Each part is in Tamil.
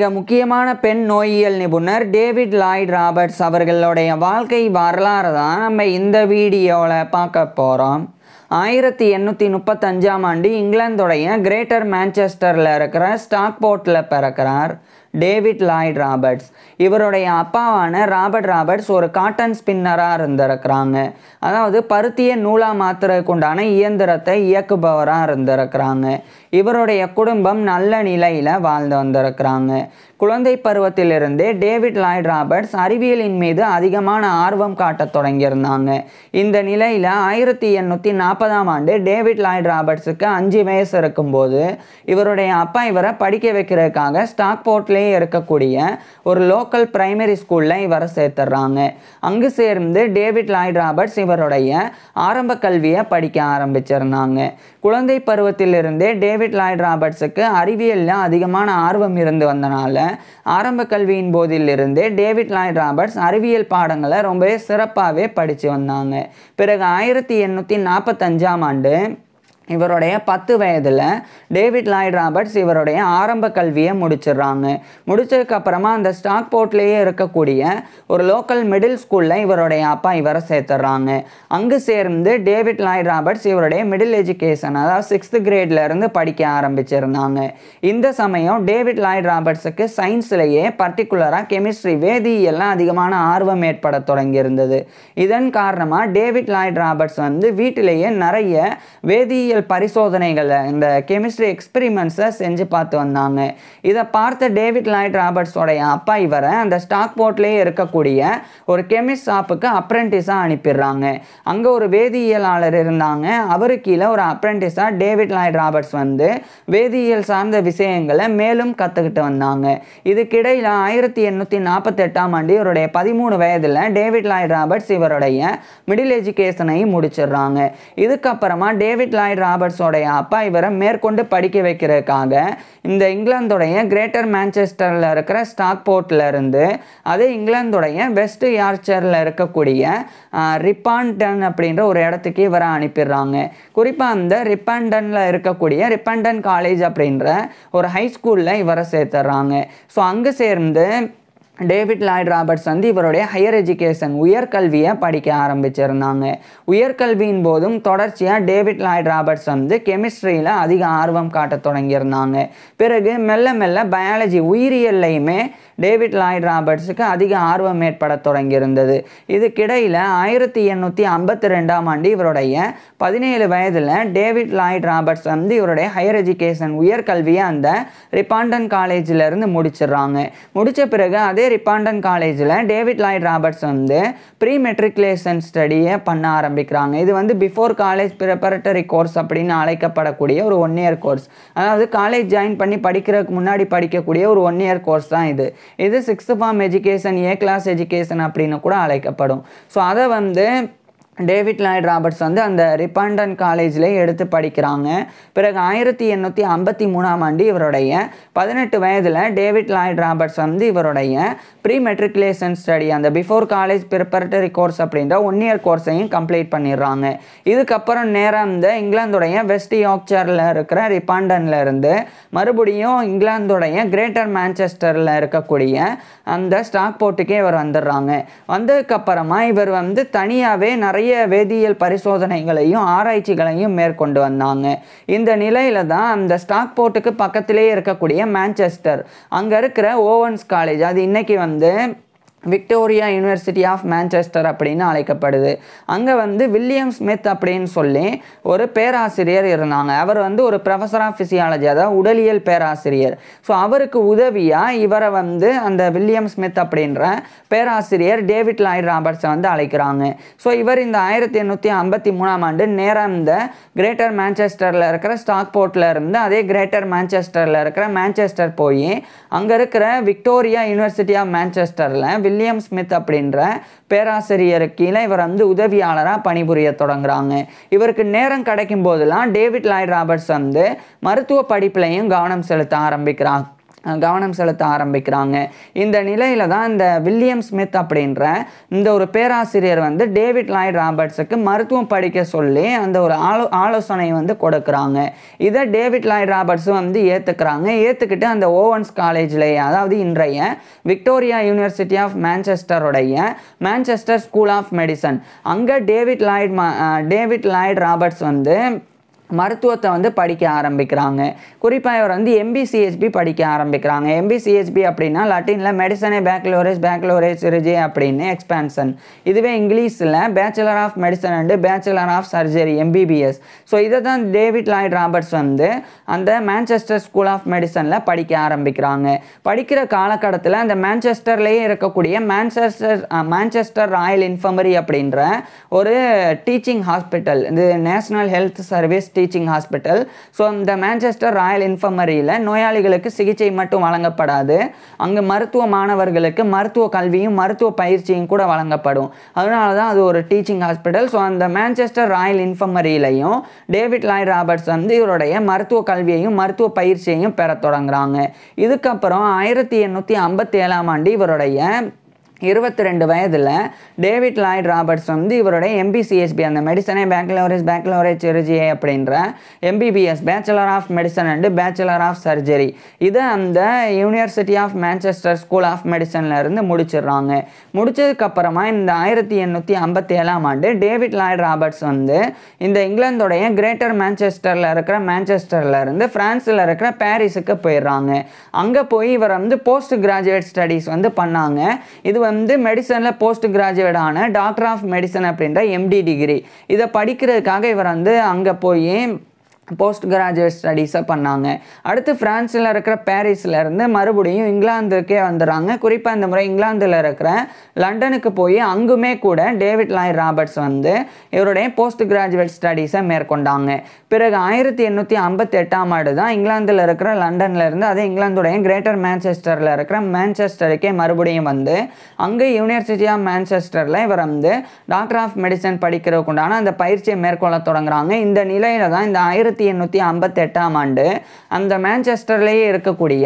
மிக முக்கியமான பெண் நோயியல் நிபுணர் டேவிட் லாய்ட் ராபர்ட்ஸ் அவர்களுடைய வாழ்க்கை வரலாறு தான் நம்ம இந்த வீடியோவில் பார்க்க போகிறோம் ஆயிரத்தி எண்ணூற்றி முப்பத்தஞ்சாம் ஆண்டு இங்கிலாந்துடைய கிரேட்டர் மேன்செஸ்டரில் இருக்கிற ஸ்டாக்போர்ட்டில் பிறக்கிறார் டேவிட் லாய்ட் ராபர்ட்ஸ் இவருடைய அப்பாவான ராபர்ட் ராபர்ட்ஸ் ஒரு காட்டன் ஸ்பின்னராக இருந்திருக்கிறாங்க அதாவது பருத்திய நூலாக மாத்துறதுக்குண்டான இயந்திரத்தை இயக்குபவராக இருந்திருக்கிறாங்க இவருடைய குடும்பம் நல்ல நிலையில் வாழ்ந்து வந்திருக்கிறாங்க குழந்தை பருவத்திலிருந்தே டேவிட் லாய்ட் ராபர்ட்ஸ் அறிவியலின் மீது அதிகமான ஆர்வம் காட்டத் தொடங்கியிருந்தாங்க இந்த நிலையில் ஆயிரத்தி எண்ணூற்றி நாற்பதாம் ஆண்டு டேவிட் லாய்ட் ராபர்ட்ஸுக்கு அஞ்சு வயசு இருக்கும்போது இவருடைய அப்பா இவரை படிக்க வைக்கிறதுக்காக ஸ்டாக்போர்ட்ல பக்கத்துலேயே இருக்கக்கூடிய ஒரு லோக்கல் பிரைமரி ஸ்கூலில் இவரை சேர்த்துடுறாங்க அங்கு சேர்ந்து டேவிட் லாய்ட் ராபர்ட்ஸ் இவருடைய ஆரம்ப கல்வியை படிக்க ஆரம்பிச்சிருந்தாங்க குழந்தை பருவத்திலிருந்தே டேவிட் லாய்ட் ராபர்ட்ஸுக்கு அறிவியலில் அதிகமான ஆர்வம் இருந்து வந்தனால ஆரம்ப கல்வியின் போதிலிருந்தே டேவிட் லாய்ட் ராபர்ட்ஸ் அறிவியல் பாடங்களை ரொம்பவே சிறப்பாகவே படித்து வந்தாங்க பிறகு ஆயிரத்தி எண்ணூற்றி நாற்பத்தஞ்சாம் ஆண்டு இவருடைய பத்து வயதில் டேவிட் லாய்ட் ராபர்ட்ஸ் இவருடைய ஆரம்ப கல்வியை முடிச்சிடுறாங்க முடிச்சதுக்கப்புறமா அந்த ஸ்டாக் போர்ட்லேயே இருக்கக்கூடிய ஒரு லோக்கல் மிடில் ஸ்கூலில் இவருடைய அப்பா இவரை சேர்த்துடுறாங்க அங்கு சேர்ந்து டேவிட் லாய்ட் ராபர்ட்ஸ் இவருடைய மிடில் எஜுகேஷன் அதாவது சிக்ஸ்த்து கிரேட்லேருந்து படிக்க ஆரம்பிச்சிருந்தாங்க இந்த சமயம் டேவிட் லாய்ட் ராபர்ட்ஸுக்கு சயின்ஸ்லேயே பர்டிகுலராக கெமிஸ்ட்ரி வேதியெல்லாம் அதிகமான ஆர்வம் ஏற்பட தொடங்கியிருந்தது இதன் காரணமாக டேவிட் லாய்ட் ராபர்ட்ஸ் வந்து வீட்டிலேயே நிறைய வேதியியல் கெமிக்கல் பரிசோதனைகளை இந்த கெமிஸ்ட்ரி எக்ஸ்பெரிமெண்ட்ஸை செஞ்சு பார்த்து வந்தாங்க இதை பார்த்த டேவிட் லாய்ட் ராபர்ட்ஸோடைய அப்பா இவரை அந்த ஸ்டாக் போர்ட்லேயே இருக்கக்கூடிய ஒரு கெமிஸ்ட் ஷாப்புக்கு அப்ரெண்டிஸாக அனுப்பிடுறாங்க அங்கே ஒரு வேதியியலாளர் இருந்தாங்க அவரு கீழே ஒரு அப்ரெண்டிஸாக டேவிட் லாய்ட் ராபர்ட்ஸ் வந்து வேதியியல் சார்ந்த விஷயங்களை மேலும் கற்றுக்கிட்டு வந்தாங்க இதுக்கிடையில் ஆயிரத்தி எண்ணூற்றி நாற்பத்தெட்டாம் ஆண்டு இவருடைய பதிமூணு வயதில் டேவிட் லாய்ட் ராபர்ட்ஸ் இவருடைய மிடில் எஜுகேஷனையும் முடிச்சிடுறாங்க இதுக்கப்புறமா டேவிட் லாய்ட் ராபர்ட்ஸோடைய அப்பா இவரை மேற்கொண்டு படிக்க வைக்கிறதுக்காக இந்த இங்கிலாந்துடைய கிரேட்டர் மேன்செஸ்டரில் இருக்கிற ஸ்டாக்போர்ட்டில் இருந்து அது இங்கிலாந்துடைய வெஸ்ட் யார்ச்சரில் இருக்கக்கூடிய ரிப்பாண்டன் அப்படின்ற ஒரு இடத்துக்கு இவரை அனுப்பிடுறாங்க குறிப்பாக அந்த ரிப்பாண்டனில் இருக்கக்கூடிய ரிப்பாண்டன் காலேஜ் அப்படின்ற ஒரு ஹை ஸ்கூலில் இவரை சேர்த்துறாங்க ஸோ அங்கே சேர்ந்து டேவிட் லாய்ட் ராபர்ட்ஸ் வந்து இவருடைய ஹையர் எஜுகேஷன் உயர்கல்வியை படிக்க ஆரம்பிச்சிருந்தாங்க உயர்கல்வியின் போதும் தொடர்ச்சியாக டேவிட் லாய்ட் ராபர்ட்ஸ் வந்து கெமிஸ்ட்ரியில் அதிக ஆர்வம் காட்ட தொடங்கியிருந்தாங்க பிறகு மெல்ல மெல்ல பயாலஜி உயிரியல்லையுமே டேவிட் லாய்ட் ராபர்ட்ஸுக்கு அதிக ஆர்வம் ஏற்பட தொடங்கியிருந்தது இதுக்கிடையில் ஆயிரத்தி எண்ணூற்றி ஐம்பத்தி ரெண்டாம் ஆண்டு இவருடைய பதினேழு வயதில் டேவிட் லாய்ட் ராபர்ட்ஸ் வந்து இவருடைய ஹையர் எஜுகேஷன் உயர்கல்வியை அந்த ரிப்பாண்டன் காலேஜிலிருந்து முடிச்சிடுறாங்க முடித்த பிறகு அதே ரிப்பாண்டன் காலேஜில் டேவிட் லாய்ட் ராபர்ட்ஸ் வந்து ப்ரீ மெட்ரிகுலேஷன் ஸ்டடியை பண்ண ஆரம்பிக்கிறாங்க இது வந்து பிஃபோர் காலேஜ் ப்ரிப்பரட்டரி கோர்ஸ் அப்படின்னு அழைக்கப்படக்கூடிய ஒரு ஒன் இயர் கோர்ஸ் அதாவது காலேஜ் ஜாயின் பண்ணி படிக்கிறதுக்கு முன்னாடி படிக்கக்கூடிய ஒரு ஒன் இயர் கோர்ஸ் தான் இது இது sixth form education A class education அப்படின்னு கூட அழைக்கப்படும் ஸோ அதை வந்து டேவிட் லாய்ட் ராபர்ட்ஸ் வந்து அந்த ரிப்பாண்டன் காலேஜில் எடுத்து படிக்கிறாங்க பிறகு ஆயிரத்தி எண்ணூற்றி ஐம்பத்தி மூணாம் ஆண்டு இவருடைய பதினெட்டு வயதில் டேவிட் லாய்ட் ராபர்ட்ஸ் வந்து இவருடைய ப்ரீ மெட்ரிகுலேஷன் ஸ்டடி அந்த பிஃபோர் காலேஜ் ப்ரிப்பரட்டரி கோர்ஸ் அப்படின்ற ஒன் இயர் கோர்ஸையும் கம்ப்ளீட் பண்ணிடுறாங்க இதுக்கப்புறம் நேராக இந்த இங்கிலாந்துடைய வெஸ்ட் யாக்சரில் இருக்கிற ரிப்பாண்டனில் இருந்து மறுபடியும் இங்கிலாந்துடைய கிரேட்டர் மேன்செஸ்டரில் இருக்கக்கூடிய அந்த ஸ்டாக் போர்ட்டுக்கே இவர் வந்துடுறாங்க வந்ததுக்கப்புறமா இவர் வந்து தனியாகவே நிறைய நிறைய வேதியியல் பரிசோதனைகளையும் ஆராய்ச்சிகளையும் மேற்கொண்டு வந்தாங்க இந்த நிலையில தான் அந்த ஸ்டாக் போர்ட்டுக்கு பக்கத்திலே இருக்கக்கூடிய மேன்செஸ்டர் அங்கே இருக்கிற ஓவன்ஸ் காலேஜ் அது இன்றைக்கி வந்து விக்டோரியா யூனிவர்சிட்டி ஆஃப் மேன்செஸ்டர் அப்படின்னு அழைக்கப்படுது அங்கே வந்து வில்லியம் ஸ்மித் அப்படின்னு சொல்லி ஒரு பேராசிரியர் இருந்தாங்க அவர் வந்து ஒரு ப்ரொஃபஸர் ஆஃப் ஃபிசியாலஜி அதாவது உடலியல் பேராசிரியர் ஸோ அவருக்கு உதவியாக இவரை வந்து அந்த வில்லியம் ஸ்மித் அப்படின்ற பேராசிரியர் டேவிட் லாய் ராபர்ட்ஸை வந்து அழைக்கிறாங்க ஸோ இவர் இந்த ஆயிரத்தி எண்ணூற்றி ஐம்பத்தி மூணாம் ஆண்டு நேராக இந்த கிரேட்டர் மேன்செஸ்டரில் இருக்கிற ஸ்டாக் போர்ட்டில் இருந்து அதே கிரேட்டர் மேன்செஸ்டரில் இருக்கிற மேன்செஸ்டர் போய் அங்கே இருக்கிற விக்டோரியா யூனிவர்சிட்டி ஆஃப் மேன்செஸ்டரில் வில்லியம் ஸ்மித் அப்படின்ற பேராசிரியர் கீழே இவர் வந்து உதவியாளராக பணிபுரிய தொடங்குறாங்க இவருக்கு நேரம் கிடைக்கும் போதெல்லாம் டேவிட் லாய் ராபர்ட்ஸ் வந்து மருத்துவ படிப்புலையும் கவனம் செலுத்த ஆரம்பிக்கிறார் கவனம் செலுத்த ஆரம்பிக்கிறாங்க இந்த நிலையில தான் இந்த வில்லியம் ஸ்மித் அப்படின்ற இந்த ஒரு பேராசிரியர் வந்து டேவிட் லாய்ட் ராபர்ட்ஸுக்கு மருத்துவம் படிக்க சொல்லி அந்த ஒரு ஆலோ ஆலோசனை வந்து கொடுக்குறாங்க இதை டேவிட் லாய்ட் ராபர்ட்ஸும் வந்து ஏற்றுக்கிறாங்க ஏற்றுக்கிட்டு அந்த ஓவன்ஸ் காலேஜ்லேயே அதாவது இன்றைய விக்டோரியா யூனிவர்சிட்டி ஆஃப் மேன்செஸ்டருடைய மேன்செஸ்டர் ஸ்கூல் ஆஃப் மெடிசன் அங்கே David Lloyd David Lloyd Roberts வந்து மருத்துவத்தை வந்து படிக்க ஆரம்பிக்கிறாங்க குறிப்பாக இவர் வந்து எம்பிசிஹெச்பி படிக்க ஆரம்பிக்கிறாங்க எம்பிசிஹெச்பி அப்படின்னா லட்டினில் மெடிசனே பேக்லோரேஸ் பேக்லோரேஸ் ரிஜே அப்படின்னு எக்ஸ்பேன்ஷன் இதுவே இங்கிலீஷில் bachelor of medicine and bachelor of surgery MBBS so இதை தான் டேவிட் லாய்ட் ராபர்ட்ஸ் வந்து அந்த மேன்செஸ்டர் ஸ்கூல் ஆஃப் மெடிசனில் படிக்க ஆரம்பிக்கிறாங்க படிக்கிற காலகட்டத்தில் அந்த மேன்செஸ்டர்லேயே இருக்கக்கூடிய மேன்செஸ்டர் மேன்செஸ்டர் ராயல் இன்ஃபர்மரி அப்படின்ற ஒரு டீச்சிங் ஹாஸ்பிட்டல் இது National Health Service teaching hospital so இந்த மேன்செஸ்டர் ராயல் இன்ஃபர்மரியில் நோயாளிகளுக்கு சிகிச்சை மட்டும் வழங்கப்படாது அங்கு மருத்துவ மாணவர்களுக்கு மருத்துவ கல்வியும் மருத்துவ பயிற்சியும் கூட வழங்கப்படும் அதனால தான் அது ஒரு டீச்சிங் ஹாஸ்பிட்டல் ஸோ அந்த மேன்செஸ்டர் ராயல் இன்ஃபர்மரியிலையும் டேவிட் லாய் ராபர்ட்ஸ் வந்து இவருடைய மருத்துவ கல்வியையும் மருத்துவ பயிற்சியையும் பெற தொடங்குறாங்க இதுக்கப்புறம் ஆயிரத்தி எண்ணூற்றி ஐம்பத்தி ஏழாம் ஆண்டு இவருடைய இருபத்தி ரெண்டு வயதில் டேவிட் லாய்ட் ராபர்ட்ஸ் வந்து இவருடைய எம்பிசிஎஸ்பி அந்த மெடிசனே பேக்லோரேஜ் பேக்லோரேஜ் சிறுஜிஏ அப்படின்ற MBBS bachelor of medicine and bachelor of surgery இதை அந்த university of Manchester school of மெடிசன்லேருந்து முடிச்சிடுறாங்க முடிச்சதுக்கப்புறமா இந்த ஆயிரத்தி எண்ணூற்றி ஐம்பத்தி ஏழாம் ஆண்டு டேவிட் லாய்ட் ராபர்ட்ஸ் வந்து இந்த இங்கிலாந்தோடைய கிரேட்டர் மேன்செஸ்டரில் இருக்கிற மேன்செஸ்டர்லேருந்து ஃப்ரான்ஸில் இருக்கிற பாரிஸுக்கு போயிடுறாங்க அங்கே போய் இவர் வந்து போஸ்ட் கிராஜுவேட் ஸ்டடீஸ் வந்து பண்ணாங்க இது வந்து மெடிசனில் போஸ்ட் கிராஜுவேட் ஆன டாக்டர் ஆஃப் மெடிசன் அப்படின்ற எம்டி டிகிரி இதை படிக்கிறதுக்காக இவர் வந்து அங்கே போய் போஸ்ட் கிராஜுவேட் ஸ்டடீஸை பண்ணாங்க அடுத்து ஃப்ரான்ஸில் இருக்கிற பாரிஸில் இருந்து மறுபடியும் இங்கிலாந்துக்கே வந்துடுறாங்க குறிப்பாக இந்த முறை இங்கிலாந்தில் இருக்கிற லண்டனுக்கு போய் அங்குமே கூட டேவிட் லாய் ராபர்ட்ஸ் வந்து இவருடைய போஸ்ட் கிராஜுவேட் ஸ்டடீஸை மேற்கொண்டாங்க பிறகு ஆயிரத்தி எண்ணூற்றி ஐம்பத்தி எட்டாம் ஆண்டு தான் இங்கிலாந்தில் இருக்கிற லண்டனில் இருந்து அதே இங்கிலாந்துடைய கிரேட்டர் மேன்செஸ்டரில் இருக்கிற மேன்செஸ்டருக்கே மறுபடியும் வந்து அங்கே யூனிவர்சிட்டி ஆஃப் மேன்செஸ்டரில் இவர் வந்து டாக்டர் ஆஃப் மெடிசன் படிக்கிறதுக்குண்டான அந்த பயிற்சியை மேற்கொள்ள தொடங்குறாங்க இந்த நிலையில் தான் இந்த ஆயிரத்தி ஆயிரத்தி எண்ணூற்றி ஐம்பத்தெட்டாம் ஆண்டு அந்த மேன்செஸ்டர்லேயே இருக்கக்கூடிய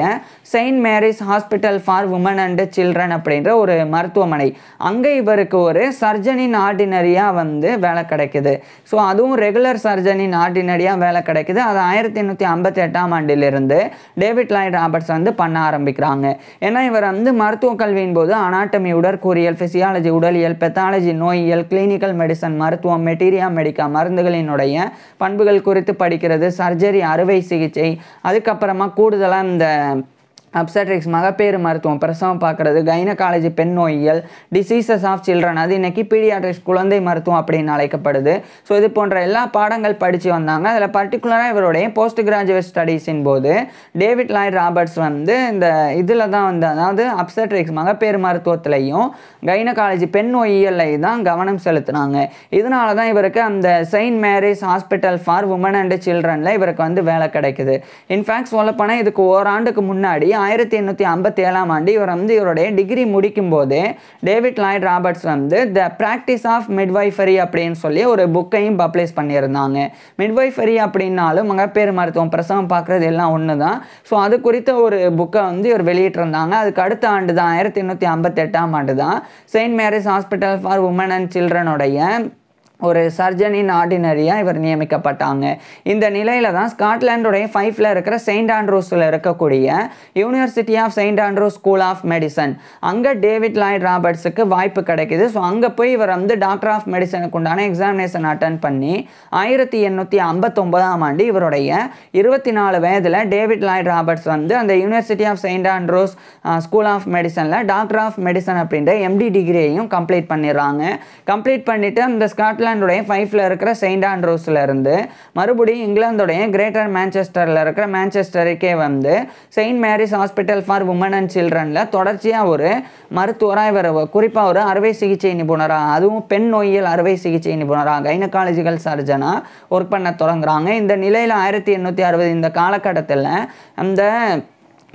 Saint Mary's hospital for Women and Children அப்படின்ற ஒரு மருத்துவமனை அங்கே இவருக்கு ஒரு சர்ஜனின் ஆர்டினரியாக வந்து வேலை கிடைக்குது ஸோ அதுவும் ரெகுலர் சர்ஜனின் ஆர்டினரியாக வேலை கிடைக்குது அது ஆயிரத்தி எண்ணூற்றி ஐம்பத்தெட்டாம் ஆண்டிலிருந்து டேவிட் லாய்ட் ராபர்ட்ஸ் வந்து பண்ண ஆரம்பிக்கிறாங்க ஏன்னா இவர் வந்து மருத்துவ கல்வியின் போது அனாட்டமி உடற்கூறியல் ஃபிசியாலஜி உடலியல் பெத்தாலஜி நோயியல் கிளினிக்கல் மெடிசன் மருத்துவம் மெட்டீரியா மெடிக்கா மருந்துகளினுடைய பண்புகள் குறித்து படிக்க இருக்கிறது சர்ஜரி அறுவை சிகிச்சை அதுக்கப்புறமா கூடுதலாக இந்த அப்சட்ரிக்ஸ் மகப்பேறு மருத்துவம் பிரசவம் பார்க்குறது கைனகாலஜி பெண் நோயியல் டிசீசஸ் ஆஃப் சில்ட்ரன் அது இன்றைக்கி பீடியாட்ரிக்ஸ் குழந்தை மருத்துவம் அப்படின்னு அழைக்கப்படுது ஸோ இது போன்ற எல்லா பாடங்கள் படித்து வந்தாங்க அதில் பர்டிகுலராக இவருடைய போஸ்ட் கிராஜுவேட் ஸ்டடீஸின் போது டேவிட் லாய் ராபர்ட்ஸ் வந்து இந்த இதில் தான் வந்து அதாவது அப்சட்ரிக்ஸ் மகப்பேறு மருத்துவத்திலையும் கைனகாலஜி பெண் நோயியல்லையும் தான் கவனம் செலுத்தினாங்க இதனால தான் இவருக்கு அந்த Saint Mary's hospital for woman and சில்ட்ரனில் இவருக்கு வந்து வேலை கிடைக்குது இன்ஃபேக்ட் சொல்லப்போனால் இதுக்கு ஓராண்டுக்கு முன்னாடி ஆயிரத்தி எண்ணூற்றி ஐம்பத்தி ஏழாம் ஆண்டு இவர் வந்து இவருடைய டிகிரி முடிக்கும் போது டேவிட் லாய்ட் ராபர்ட்ஸ் வந்து த ப்ராக்டிஸ் ஆஃப் மிட்வைஃபரி அப்படின்னு சொல்லி ஒரு புக்கையும் பப்ளிஷ் பண்ணியிருந்தாங்க மிட்வைஃபரி அப்படின்னாலும் மகப்பேறு மருத்துவம் பிரசவம் பார்க்குறது எல்லாம் ஒன்று தான் ஸோ அது குறித்த ஒரு புக்கை வந்து இவர் வெளியிட்டிருந்தாங்க அதுக்கு அடுத்த ஆண்டு தான் ஆயிரத்தி எண்ணூற்றி ஐம்பத்தெட்டாம் ஆண்டு தான் Saint Mary's hospital for woman and சில்ட்ரனுடைய ஒரு சர்ஜனின் ஆர்டினரியாக இவர் நியமிக்கப்பட்டாங்க இந்த நிலையில் தான் ஸ்காட்லாண்டுடைய ஃபைவ்ல இருக்கிற செயின்ட் ஆண்ட்ரூஸில் இருக்கக்கூடிய University of Saint Andrews School of medicine அங்கே டேவிட் லாய்ட் ராபர்ட்ஸுக்கு வாய்ப்பு கிடைக்கிது ஸோ அங்கே போய் இவர் வந்து டாக்டர் ஆஃப் மெடிசனுக்கு உண்டான எக்ஸாமினேஷன் அட்டன் பண்ணி ஆயிரத்தி எண்ணூற்றி ஐம்பத்தொம்போதாம் ஆண்டு இவருடைய இருபத்தி நாலு வயதில் டேவிட் லாய்ட் ராபர்ட்ஸ் வந்து அந்த university of Saint Andrews School of மெடிசனில் டாக்டர் ஆஃப் மெடிசன் அப்படின்ற எம்டி டிகிரியையும் கம்ப்ளீட் பண்ணிடுறாங்க கம்ப்ளீட் பண்ணிவிட்டு அந்த ஸ்காட்லாண்ட் ஸ்காட்லாண்டுடைய ஃபைஃபில் இருக்கிற செயின்ட் ஆண்ட்ரோஸில் இருந்து மறுபடியும் இங்கிலாந்துடைய கிரேட்டர் மேன்செஸ்டரில் இருக்கிற மேன்செஸ்டருக்கே வந்து Saint Mary's hospital for woman and சில்ட்ரனில் தொடர்ச்சியாக ஒரு மருத்துவராக இவர் குறிப்பாக ஒரு அறுவை சிகிச்சை நிபுணராக அதுவும் பெண் நோயியல் அறுவை சிகிச்சை நிபுணராக கைனகாலஜிக்கல் சர்ஜனாக ஒர்க் பண்ண தொடங்குறாங்க இந்த நிலையில் ஆயிரத்தி எண்ணூற்றி அறுபது இந்த காலகட்டத்தில் அந்த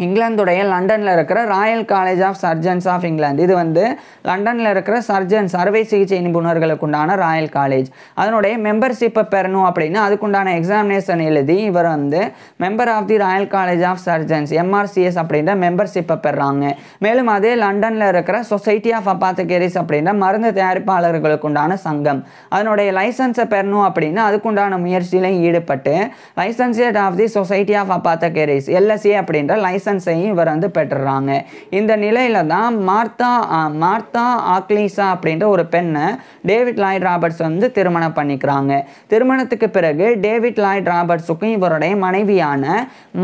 இங்கிலாந்துடைய லண்டனில் இருக்கிற royal college of surgeons of England இது வந்து லண்டனில் இருக்கிற சர்ஜன்ஸ் அறுவை சிகிச்சை நிபுணர்களுக்கு உண்டான ராயல் காலேஜ் அதனுடைய மெம்பர்ஷிப்பை பெறணும் அப்படின்னா அதுக்குண்டான எக்ஸாமினேஷன் எழுதி இவர் வந்து member of the royal college of surgeons MRCS அப்படின்ற மெம்பர்ஷிப்பை பெறாங்க மேலும் அதே லண்டனில் இருக்கிற சொசைட்டி ஆஃப் அப்பாத்தகேரிஸ் அப்படின்ற மருந்து தயாரிப்பாளர்களுக்கு உண்டான சங்கம் அதனுடைய லைசன்ஸை பெறணும் அப்படின்னா அதுக்குண்டான முயற்சியிலையும் ஈடுபட்டு licentiate of the society of apothecaries LSC அப்படின்ற லைசன்ஸ் லைசன்ஸையும் இவர் வந்து பெற்றுறாங்க இந்த நிலையில் தான் மார்த்தா மார்த்தா ஆக்லீசா அப்படின்ற ஒரு பெண்ணை டேவிட் லாய்ட் ராபர்ட்ஸ் வந்து திருமணம் பண்ணிக்கிறாங்க திருமணத்துக்கு பிறகு டேவிட் லாய்ட் ராபர்ட்ஸுக்கும் இவருடைய மனைவியான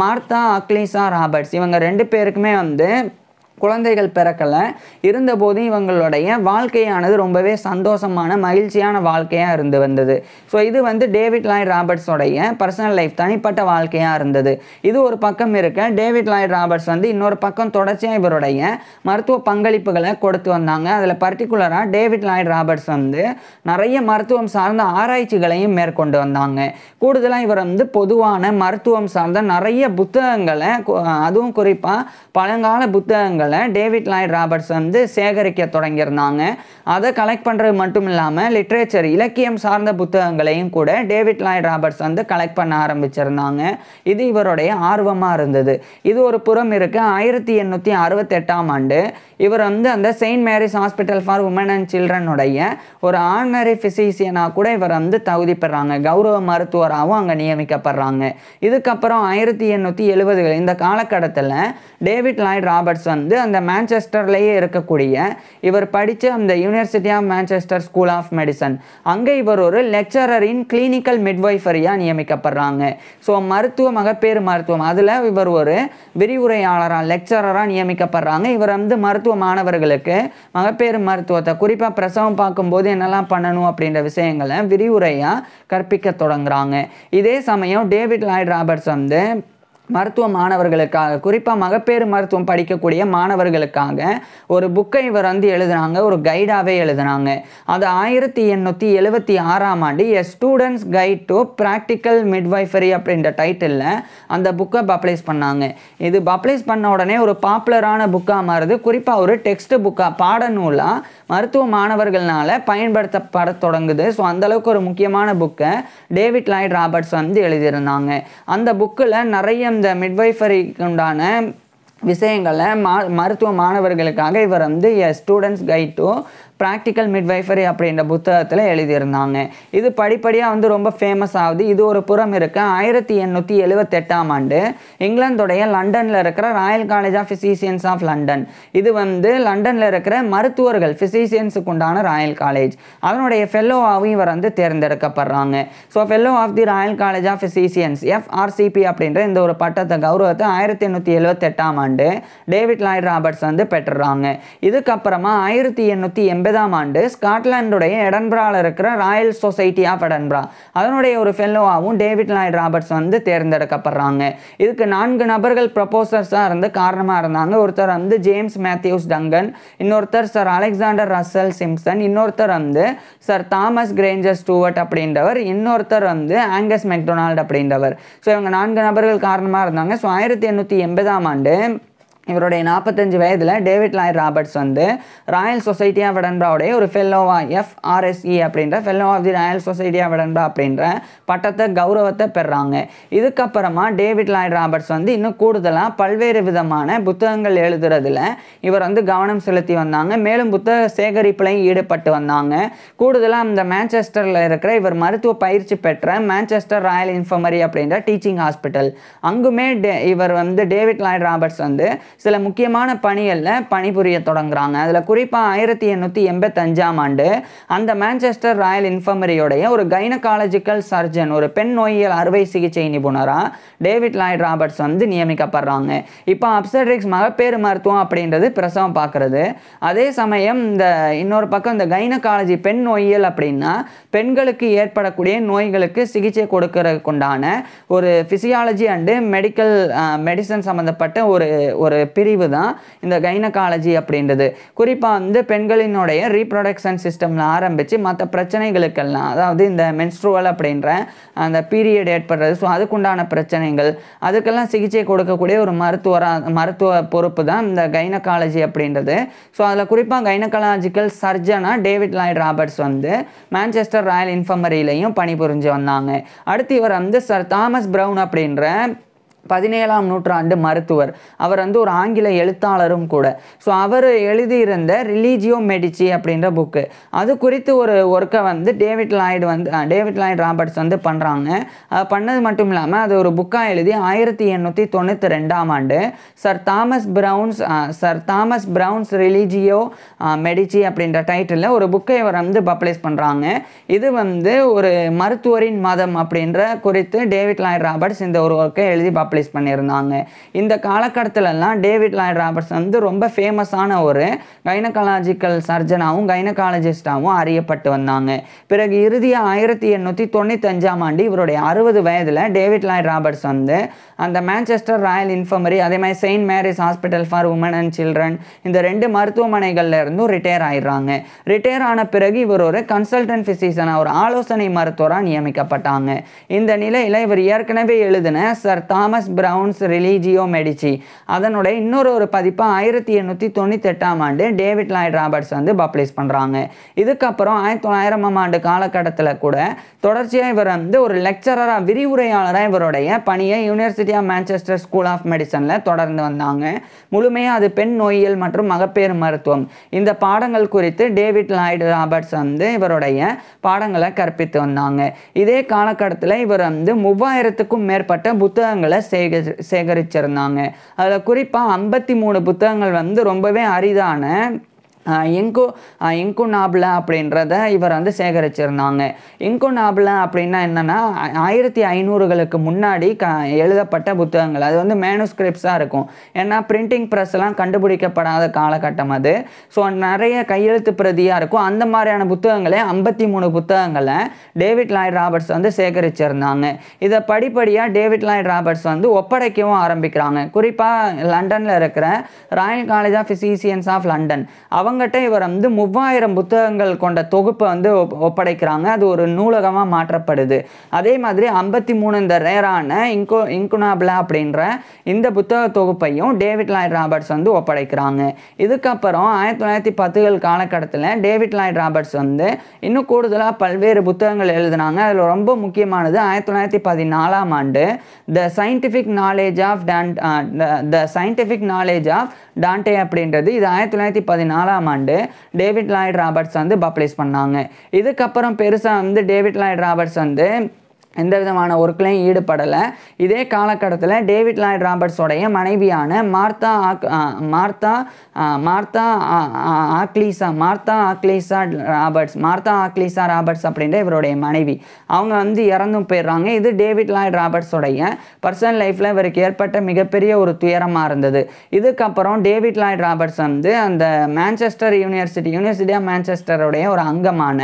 மார்த்தா அக்லீசா ராபர்ட்ஸ் இவங்க ரெண்டு பேருக்குமே வந்து குழந்தைகள் பிறக்கலை இருந்தபோது இவங்களுடைய வாழ்க்கையானது ரொம்பவே சந்தோஷமான மகிழ்ச்சியான வாழ்க்கையாக இருந்து வந்தது ஸோ இது வந்து டேவிட் லாய் ராபர்ட்ஸோடைய பர்சனல் லைஃப் தனிப்பட்ட வாழ்க்கையாக இருந்தது இது ஒரு பக்கம் இருக்க டேவிட் லாய் ராபர்ட்ஸ் வந்து இன்னொரு பக்கம் தொடர்ச்சியாக இவருடைய மருத்துவ பங்களிப்புகளை கொடுத்து வந்தாங்க அதில் பர்டிகுலராக டேவிட் லாய் ராபர்ட்ஸ் வந்து நிறைய மருத்துவம் சார்ந்த ஆராய்ச்சிகளையும் மேற்கொண்டு வந்தாங்க கூடுதலாக இவர் வந்து பொதுவான மருத்துவம் சார்ந்த நிறைய புத்தகங்களை அதுவும் குறிப்பாக பழங்கால புத்தகங்கள் தகவல்களை டேவிட் லாய்ட் ராபர்ட்ஸ் வந்து சேகரிக்க தொடங்கியிருந்தாங்க அதை கலெக்ட் பண்ணுறது மட்டும் இல்லாமல் லிட்ரேச்சர் இலக்கியம் சார்ந்த புத்தகங்களையும் கூட டேவிட் லாய்ட் ராபர்ட்ஸ் வந்து கலெக்ட் பண்ண ஆரம்பிச்சிருந்தாங்க இது இவருடைய ஆர்வமாக இருந்தது இது ஒரு புறம் இருக்கு ஆயிரத்தி எண்ணூற்றி அறுபத்தெட்டாம் ஆண்டு இவர் வந்து அந்த Saint Mary's hospital for woman and சில்ட்ரனுடைய ஒரு ஆன்மரி ஃபிசிசியனாக கூட இவர் வந்து தகுதி பெறாங்க கௌரவ மருத்துவராகவும் அங்கே நியமிக்கப்படுறாங்க இதுக்கப்புறம் ஆயிரத்தி எண்ணூற்றி எழுபதுகள் இந்த காலகட்டத்தில் டேவிட் லாய்ட் ராபர்ட்ஸ் வந்து வந்து அந்த மேன்செஸ்டர்லேயே இருக்கக்கூடிய இவர் படித்த அந்த university of Manchester school of medicine அங்கே இவர் ஒரு லெக்சரரின் கிளினிக்கல் மிட்வைஃபரியாக நியமிக்கப்படுறாங்க ஸோ மருத்துவ மகப்பேறு மருத்துவம் அதில் இவர் ஒரு விரிவுரையாளராக லெக்சரராக நியமிக்கப்படுறாங்க இவர் வந்து மருத்துவ மாணவர்களுக்கு மகப்பேறு மருத்துவத்தை குறிப்பாக பிரசவம் பார்க்கும்போது என்னெல்லாம் பண்ணணும் அப்படின்ற விஷயங்களை விரிவுரையாக கற்பிக்க தொடங்குறாங்க இதே சமயம் டேவிட் லாய்ட் ராபர்ட்ஸ் வந்து மருத்துவ மாணவர்களுக்காக குறிப்பாக மகப்பேறு மருத்துவம் படிக்கக்கூடிய மாணவர்களுக்காக ஒரு புக்கை இவர் வந்து எழுதுனாங்க ஒரு கைடாகவே எழுதுனாங்க அது ஆயிரத்தி எண்ணூற்றி எழுபத்தி ஆறாம் ஆண்டு a student's guide to practical midwifery அப்படின்ற டைட்டிலில் அந்த புக்கை பப்ளைஸ் பண்ணாங்க இது பப்ளைஸ் பண்ண உடனே ஒரு பாப்புலரான புக்காக மாறுது குறிப்பாக ஒரு டெக்ஸ்ட் புக்காக பாடநூலாக மருத்துவ மாணவர்களால் பயன்படுத்தப்பட தொடங்குது ஸோ அந்தளவுக்கு ஒரு முக்கியமான புக்கை டேவிட் லாய்ட் ராபர்ட்ஸ் வந்து எழுதியிருந்தாங்க அந்த புக்கில் நிறைய அந்த மிட்வைஃபரிக்குண்டான விஷயங்களை மா மருத்துவ மாணவர்களுக்காக இவர் வந்து a student's guide to practical midwifery அப்படின்ற புத்தகத்தில் எழுதியிருந்தாங்க இது படிப்படியாக வந்து ரொம்ப ஃபேமஸ் ஆகுது இது ஒரு புறம் இருக்க ஆயிரத்தி எண்ணூற்றி எழுவத்தெட்டாம் ஆண்டு இங்கிலாந்துடைய லண்டனில் இருக்கிற royal college of physicians of London இது வந்து லண்டனில் இருக்கிற மருத்துவர்கள் ஃபிசிசியன்ஸுக்கு உண்டான ராயல் காலேஜ் அதனுடைய ஃபெல்லோவாகவும் இவர் வந்து தேர்ந்தெடுக்கப்படுறாங்க so fellow of the royal college of physicians FRCP அப்படின்ற இந்த ஒரு பட்டத்தை கௌரவத்தை ஆயிரத்தி எண்ணூற்றி எழுவத்தெட்டாம் ஆண்டு டேவிட் லாய்ட் ராபர்ட்ஸ் வந்து பெற்றுறாங்க இதுக்கப்புறமா ஆயிரத்தி எண்ணூற்றி எண்பதாம் ஆண்டு ஸ்காட்லாண்டுடைய எடன்பிராவில் இருக்கிற ராயல் சொசைட்டி ஆஃப் எடன்பரா அதனுடைய ஒரு ஃபெல்லோவாகவும் டேவிட் லாய்ட் ராபர்ட்ஸ் வந்து தேர்ந்தெடுக்கப்படுறாங்க இதுக்கு நான்கு நபர்கள் ப்ரொபோசர்ஸாக இருந்து காரணமாக இருந்தாங்க ஒருத்தர் வந்து ஜேம்ஸ் மேத்யூஸ் டங்கன் இன்னொருத்தர் சார் அலெக்சாண்டர் ரசல் சிம்சன் இன்னொருத்தர் வந்து சார் தாமஸ் கிரேஞ்சர் ஸ்டூவர்ட் அப்படின்றவர் இன்னொருத்தர் வந்து ஆங்கஸ் மெக்டொனால்ட் அப்படின்றவர் ஸோ இவங்க நான்கு நபர்கள் காரணமாக இருந்தாங்க ஸோ ஆயிரத்தி எண்ணூற்றி எண்பதாம் ஆண்டு இவருடைய நாற்பத்தஞ்சு வயதில் டேவிட் லாய் ராபர்ட்ஸ் வந்து ராயல் சொசைட்டி ஆஃப் எடன்பாவுடைய ஒரு ஃபெல்லோவா எஃப்ஆர்எஸ்இ அப்படின்ற fellow of the royal society of Edinburgh அப்படின்ற பட்டத்தை கௌரவத்தை பெறாங்க இதுக்கப்புறமா டேவிட் லாய் ராபர்ட்ஸ் வந்து இன்னும் கூடுதலாக பல்வேறு விதமான புத்தகங்கள் எழுதுறதுல இவர் வந்து கவனம் செலுத்தி வந்தாங்க மேலும் புத்தக சேகரிப்புலையும் ஈடுபட்டு வந்தாங்க கூடுதலாக அந்த மேன்செஸ்டரில் இருக்கிற இவர் மருத்துவ பயிற்சி பெற்ற மேன்செஸ்டர் ராயல் இன்ஃபமரி அப்படின்ற டீச்சிங் ஹாஸ்பிட்டல் அங்குமே டே இவர் வந்து டேவிட் லாய் ராபர்ட்ஸ் வந்து சில முக்கியமான பணிகளில் பணிபுரிய தொடங்குறாங்க அதில் குறிப்பாக ஆயிரத்தி எண்ணூற்றி எண்பத்தஞ்சாம் ஆண்டு அந்த மேன்செஸ்டர் ராயல் இன்ஃபர்மரியோடைய ஒரு கைனகாலஜிக்கல் சர்ஜன் ஒரு பெண் நோயியல் அறுவை சிகிச்சை நிபுணராக டேவிட் லாய்ட் ராபர்ட்ஸ் வந்து நியமிக்கப்படுறாங்க இப்போ அப்சட்ரிக்ஸ் மகப்பேறு மருத்துவம் அப்படின்றது பிரசவம் பார்க்குறது அதே சமயம் இந்த இன்னொரு பக்கம் இந்த கைனகாலஜி பெண் நோயியல் அப்படின்னா பெண்களுக்கு ஏற்படக்கூடிய நோய்களுக்கு சிகிச்சை கொடுக்கறதுக்குண்டான ஒரு ஃபிசியாலஜி அண்டு மெடிக்கல் மெடிசன் சம்மந்தப்பட்ட ஒரு ஒரு பிரிவு தான் இந்த கைனகாலஜி அப்படின்றது குறிப்பாக வந்து பெண்களினுடைய ரீப்ரொடக்ஷன் சிஸ்டமில் ஆரம்பித்து மற்ற பிரச்சனைகளுக்கெல்லாம் அதாவது இந்த மென்ஸ்ட்ரோவல் அப்படின்ற அந்த பீரியட் ஏற்படுறது ஸோ அதுக்குண்டான பிரச்சனைகள் அதுக்கெல்லாம் சிகிச்சை கொடுக்கக்கூடிய ஒரு மருத்துவராக மருத்துவ பொறுப்பு தான் இந்த கைனகாலஜி அப்படின்றது ஸோ அதில் குறிப்பாக கைனகாலஜிக்கல் சர்ஜனாக டேவிட் லாய்ட் ராபர்ட்ஸ் வந்து மேன்செஸ்டர் ராயல் இன்ஃபர்மரியிலையும் பணிபுரிஞ்சு வந்தாங்க அடுத்து இவர் வந்து சார் தாமஸ் ப்ரௌன் அப்படின்ற பதினேழாம் நூற்றாண்டு மருத்துவர் அவர் வந்து ஒரு ஆங்கில எழுத்தாளரும் கூட ஸோ அவர் எழுதியிருந்த ரிலீஜியோ மெடிச்சி அப்படின்ற புக்கு அது குறித்து ஒரு ஒர்க்கை வந்து டேவிட் லாய்டு வந்து டேவிட் லாய்டு ராபர்ட்ஸ் வந்து பண்ணுறாங்க பண்ணது மட்டும் இல்லாமல் அது ஒரு புக்காக எழுதி ஆயிரத்தி எண்ணூற்றி தொண்ணூற்றி ரெண்டாம் ஆண்டு sir Thomas Browne's sir Thomas Browne's Religio Medici அப்படின்ற டைட்டிலில் ஒரு புக்கை இவர் வந்து பப்ளிஷ் பண்ணுறாங்க இது வந்து ஒரு மருத்துவரின் மதம் அப்படின்ற குறித்து டேவிட் லாய்டு ராபர்ட்ஸ் இந்த ஒரு ஒர்க்கை எழுதி பப்ளிஷ் எஸ்டாப்ளிஷ் பண்ணியிருந்தாங்க இந்த காலகட்டத்திலலாம் டேவிட் லாய்ட் ராபர்ட்ஸ் வந்து ரொம்ப ஃபேமஸான ஒரு கைனகாலாஜிக்கல் சர்ஜனாகவும் கைனகாலஜிஸ்டாகவும் அறியப்பட்டு வந்தாங்க பிறகு இறுதியாக ஆயிரத்தி எண்ணூற்றி தொண்ணூத்தஞ்சாம் ஆண்டு இவருடைய அறுபது வயதில் டேவிட் லாய்ட் ராபர்ட்ஸ் வந்து அந்த மேன்செஸ்டர் ராயல் இன்ஃபர்மரி அதே மாதிரி Saint Mary's hospital for woman and children இந்த ரெண்டு மருத்துவமனைகளில் இருந்தும் ரிட்டையர் ஆயிடுறாங்க ரிட்டையர் ஆன பிறகு இவர் ஒரு கன்சல்டன்ட் ஃபிசிஷியனாக ஒரு ஆலோசனை மருத்துவராக நியமிக்கப்பட்டாங்க இந்த நிலையில் இவர் ஏற்கனவே எழுதின sir Thomas Thomas Browne's Religio Medici அதனுடைய இன்னொரு ஒரு பதிப்பாக ஆயிரத்தி எண்ணூற்றி தொண்ணூத்தெட்டாம் ஆண்டு டேவிட் லாய்ட் ராபர்ட்ஸ் வந்து பப்ளிஷ் பண்ணுறாங்க இதுக்கப்புறம் ஆயிரத்தி தொள்ளாயிரமாம் ஆண்டு காலகட்டத்தில் கூட தொடர்ச்சியாக இவர் வந்து ஒரு லெக்சரராக விரிவுரையாளராக இவருடைய பணியை university of Manchester school of மெடிசனில் தொடர்ந்து வந்தாங்க முழுமையாக அது பெண் நோயியல் மற்றும் மகப்பேறு மருத்துவம் இந்த பாடங்கள் குறித்து டேவிட் லாய்டு ராபர்ட்ஸ் வந்து இவருடைய பாடங்களை கற்பித்து வந்தாங்க இதே காலகட்டத்தில் இவர் வந்து மூவாயிரத்துக்கும் மேற்பட்ட புத்தகங்களை சேக சேகரிச்சிருந்தாங்க அதில் குறிப்பாக ஐம்பத்தி மூணு புத்தகங்கள் வந்து ரொம்பவே அரிதான எங்கோ எங்கோ நாப்ல அப்படின்றத இவர் வந்து சேகரிச்சிருந்தாங்க எங்கோ நாபில அப்படின்னா என்னென்னா ஆயிரத்தி ஐநூறுகளுக்கு முன்னாடி க எழுதப்பட்ட புத்தகங்கள் அது வந்து மேனுஸ்கிரிப்ட்ஸாக இருக்கும் ஏன்னா பிரிண்டிங் ப்ரெஸ்லாம் கண்டுபிடிக்கப்படாத காலகட்டம் அது ஸோ நிறைய கையெழுத்து பிரதியாக இருக்கும் அந்த மாதிரியான புத்தகங்களே ஐம்பத்தி மூணு புத்தகங்களை டேவிட் லாய் ராபர்ட்ஸ் வந்து சேகரிச்சிருந்தாங்க இதை படிப்படியாக டேவிட் லாய் ராபர்ட்ஸ் வந்து ஒப்படைக்கவும் ஆரம்பிக்கிறாங்க குறிப்பாக லண்டனில் இருக்கிற royal college of physicians of London அவங்க அவங்ககிட்ட இவர் வந்து மூவாயிரம் புத்தகங்கள் கொண்ட தொகுப்பை வந்து ஒப்படைக்கிறாங்க அது ஒரு நூலகமாக மாற்றப்படுது அதே மாதிரி ஐம்பத்தி மூணு இந்த ரேரான இன்கோ இன்குனாப்லா அப்படின்ற இந்த புத்தக தொகுப்பையும் டேவிட் லாய்ட் ராபர்ட்ஸ் வந்து ஒப்படைக்கிறாங்க இதுக்கப்புறம் ஆயிரத்தி தொள்ளாயிரத்தி பத்துகள் காலகட்டத்தில் டேவிட் லாய்ட் ராபர்ட்ஸ் வந்து இன்னும் கூடுதலாக பல்வேறு புத்தகங்கள் எழுதினாங்க அதில் ரொம்ப முக்கியமானது ஆயிரத்தி தொள்ளாயிரத்தி பதினாலாம் ஆண்டு the scientific knowledge of Dante the scientific knowledge of Dante அப்படின்றது இது ஆயிரத்தி தொள்ளாயிரத்தி பதினாலாம் ஆறாம் ஆண்டு டேவிட் லாய்ட் ராபர்ட்ஸ் வந்து பப்ளிஷ் பண்ணாங்க இதுக்கப்புறம் பெருசாக வந்து டேவிட் லாய்ட் ராபர்ட்ஸ் வந்து எந்த விதமான ஒர்க்லையும் ஈடுபடலை இதே காலகட்டத்தில் டேவிட் லாய்ட் ராபர்ட்ஸோடைய மனைவியான மார்த்தா ஆக் மார்த்தா மார்த்தா ஆக்லீசா மார்த்தா ஆக்லீசா ராபர்ட்ஸ் மார்த்தா ஆக்லீசா ராபர்ட்ஸ் அப்படின்ற இவருடைய மனைவி அவங்க வந்து இறந்தும் போயிடுறாங்க இது டேவிட் லாய்ட் ராபர்ட்ஸோடைய பர்சனல் லைஃப்பில் இவருக்கு ஏற்பட்ட மிகப்பெரிய ஒரு துயரமாக இருந்தது இதுக்கப்புறம் டேவிட் லாய்ட் ராபர்ட்ஸ் வந்து அந்த மேன்செஸ்டர் யூனிவர்சிட்டி யூனிவர்சிட்டி ஆஃப் மேன்செஸ்டருடைய ஒரு அங்கமான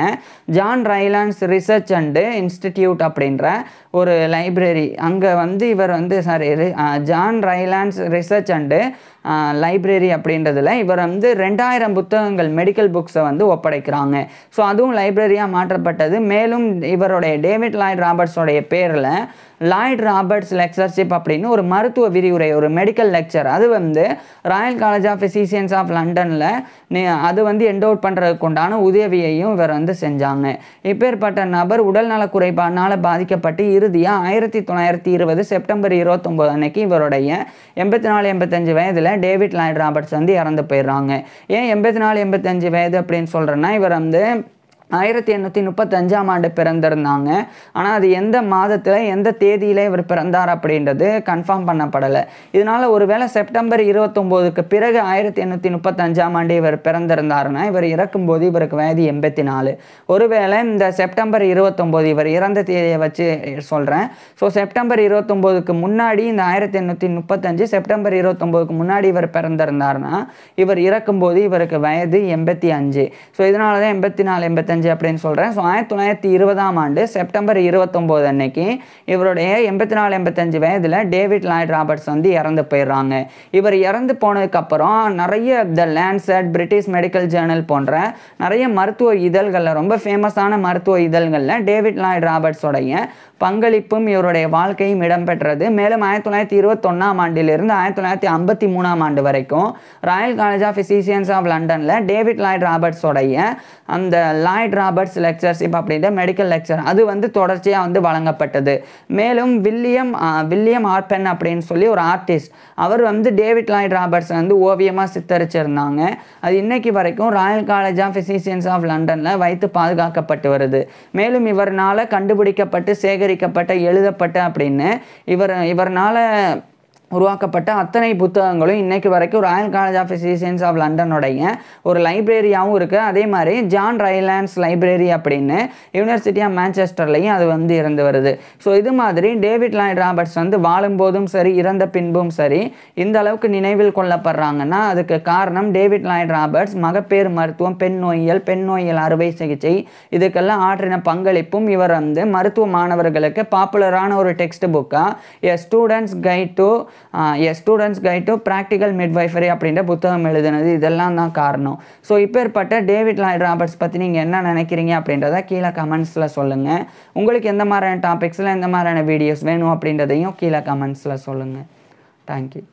John Rylands research and institute அப்படின்ற அப்படின்ற ஒரு லைப்ரரி அங்கே வந்து இவர் வந்து sorry John Rylands research and library அப்படின்றதுல இவர் வந்து ரெண்டாயிரம் புத்தகங்கள் மெடிக்கல் புக்ஸை வந்து ஒப்படைக்கிறாங்க ஸோ அதுவும் லைப்ரரியாக மாற்றப்பட்டது மேலும் இவருடைய டேவிட் லாய்ட் ராபர்ட்ஸோடைய பேரில் லாய்ட் ராபர்ட்ஸ் லெக்சர்ஷிப் அப்படின்னு ஒரு மருத்துவ விரிவுரை ஒரு மெடிக்கல் லெக்சர் அது வந்து royal college of physicians of லண்டனில் அது வந்து எண்டவுட் பண்ணுறதுக்கு உண்டான உதவியையும் இவர் வந்து செஞ்சாங்க இப்பேற்பட்ட நபர் உடல்நல குறைபாடினால் பாதிக்கப்பட்டு இறுதியாக ஆயிரத்தி தொள்ளாயிரத்தி இருபது செப்டம்பர் இருபத்தொம்போது அன்னைக்கு இவருடைய எண்பத்தி நாலு எண்பத்தஞ்சு வயதில் டேவிட் லாய்ட் ராபர்ட்ஸ் வந்து இறந்து போயிடுறாங்க ஏன் எண்பத்தி நாலு எண்பத்தஞ்சு வயது அப்படின்னு சொல்கிறேன்னா இவர் வந்து ஆயிரத்தி எண்ணூற்றி முப்பத்தஞ்சாம் ஆண்டு பிறந்திருந்தாங்க ஆனால் அது எந்த மாதத்தில் எந்த தேதியில் இவர் பிறந்தார் அப்படின்றது கன்ஃபார்ம் பண்ணப்படலை இதனால் ஒருவேளை செப்டம்பர் இருபத்தொம்போதுக்கு பிறகு ஆயிரத்தி எண்ணூற்றி முப்பத்தஞ்சாம் ஆண்டு இவர் பிறந்திருந்தாருன்னா இவர் இறக்கும்போது இவருக்கு வயது எண்பத்தி நாலு ஒருவேளை இந்த செப்டம்பர் இருபத்தொம்போது இவர் இறந்த தேதியை வச்சு சொல்கிறேன் ஸோ செப்டம்பர் இருபத்தொம்போதுக்கு முன்னாடி இந்த ஆயிரத்தி எண்ணூற்றி முப்பத்தஞ்சு செப்டம்பர் இருபத்தொம்போதுக்கு முன்னாடி இவர் பிறந்திருந்தாருன்னா இவர் இறக்கும்போது இவருக்கு வயது எண்பத்தி அஞ்சு ஸோ இதனால தான் எண்பத்தி நாலு எண்பத்தஞ்சு அஞ்சு அப்படின்னு சொல்கிறேன் ஸோ ஆயிரத்தி தொள்ளாயிரத்தி இருபதாம் ஆண்டு செப்டம்பர் இருபத்தொம்போது அன்னைக்கு இவருடைய எண்பத்தி நாலு எண்பத்தஞ்சு வயதில் டேவிட் லாய்ட் ராபர்ட்ஸ் வந்து இறந்து போயிடுறாங்க இவர் இறந்து போனதுக்கப்புறம் நிறைய the Lancet British medical journal போன்ற நிறைய மருத்துவ இதழ்களில் ரொம்ப ஃபேமஸான மருத்துவ இதழ்களில் டேவிட் லாய்ட் ராபர்ட்ஸோடைய பங்களிப்பும் இவருடைய வாழ்க்கையும் இடம்பெற்றது மேலும் ஆயிரத்தி தொள்ளாயிரத்தி இருபத்தொன்னாம் ஆண்டிலிருந்து ஆயிரத்தி தொள்ளாயிரத்தி ஐம்பத்தி மூணாம் ஆண்டு வரைக்கும் royal college of physicians of லண்டனில் டேவிட் லாய்ட் ராபர்ட்ஸோடைய அந்த லாய்ட் ராபர்ட்ஸ் லெக்சர்ஷிப் அப்படின்ற மெடிக்கல் லெக்சர் அது வந்து தொடர்ச்சியாக வந்து வழங்கப்பட்டது மேலும் வில்லியம் வில்லியம் ஆர்பென் அப்படின்னு சொல்லி ஒரு ஆர்டிஸ்ட் அவர் வந்து டேவிட் லாய்ட் ராபர்ட்ஸ் வந்து ஓவியமாக சித்தரிச்சிருந்தாங்க அது இன்னைக்கு வரைக்கும் royal college of physicians of லண்டனில் வைத்து பாதுகாக்கப்பட்டு வருது மேலும் இவரால் கண்டுபிடிக்கப்பட்டு சேகரி சித்தரிக்கப்பட்ட எழுதப்பட்ட அப்படின்னு இவர் இவர்னால் உருவாக்கப்பட்ட அத்தனை புத்தகங்களும் இன்றைக்கு வரைக்கும் royal college of physicians of லண்டனுடைய ஒரு லைப்ரரியாகவும் இருக்குது அதே மாதிரி ஜான் ரைலாண்ட்ஸ் லைப்ரரி அப்படின்னு யூனிவர்சிட்டி ஆஃப் மேன்செஸ்டர்லையும் அது வந்து இருந்து வருது ஸோ இது மாதிரி டேவிட் லாய்ட் ராபர்ட்ஸ் வந்து வாழும்போதும் சரி இறந்த பின்பும் சரி இந்த அளவுக்கு நினைவில் கொள்ளப்படுறாங்கன்னா அதுக்கு காரணம் டேவிட் லாய்ட் ராபர்ட்ஸ் மகப்பேறு மருத்துவம் பெண் நோயியல் பெண் நோயியல் அறுவை சிகிச்சை இதுக்கெல்லாம் ஆற்றின பங்களிப்பும் இவர் வந்து மருத்துவ மாணவர்களுக்கு பாப்புலரான ஒரு டெக்ஸ்ட் புக்காக a student's guide to a student's guide to practical midwifery அப்படின்ற புத்தகம் எழுதுனது இதெல்லாம் தான் காரணம் ஸோ ஏற்பட்ட டேவிட் லாய்ட் ராபர்ட்ஸ் பற்றி நீங்கள் என்ன நினைக்கிறீங்க அப்படின்றத கீழே கமெண்ட்ஸில் சொல்லுங்கள் உங்களுக்கு எந்த மாதிரியான டாபிக்ஸில் எந்த மாதிரியான வீடியோஸ் வேணும் அப்படின்றதையும் கீழே கமெண்ட்ஸில் சொல்லுங்கள் தேங்க்யூ